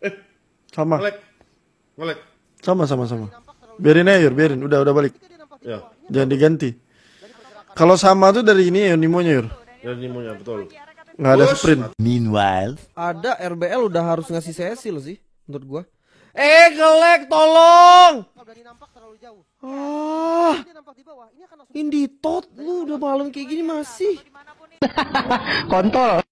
eh sama ngelek ngelek sama sama sama biarin aja Yur, biarin udah udah balik ya. jangan diganti kalau sama tuh dari ini ya nimonya Yur dari nimonya betul Gak ada sprint meanwhile ada RBL udah harus ngasih sesi sih menurut gua Eh, gelek, tolong. Ah, Tot lu udah malam kayak gini masih. Kontol.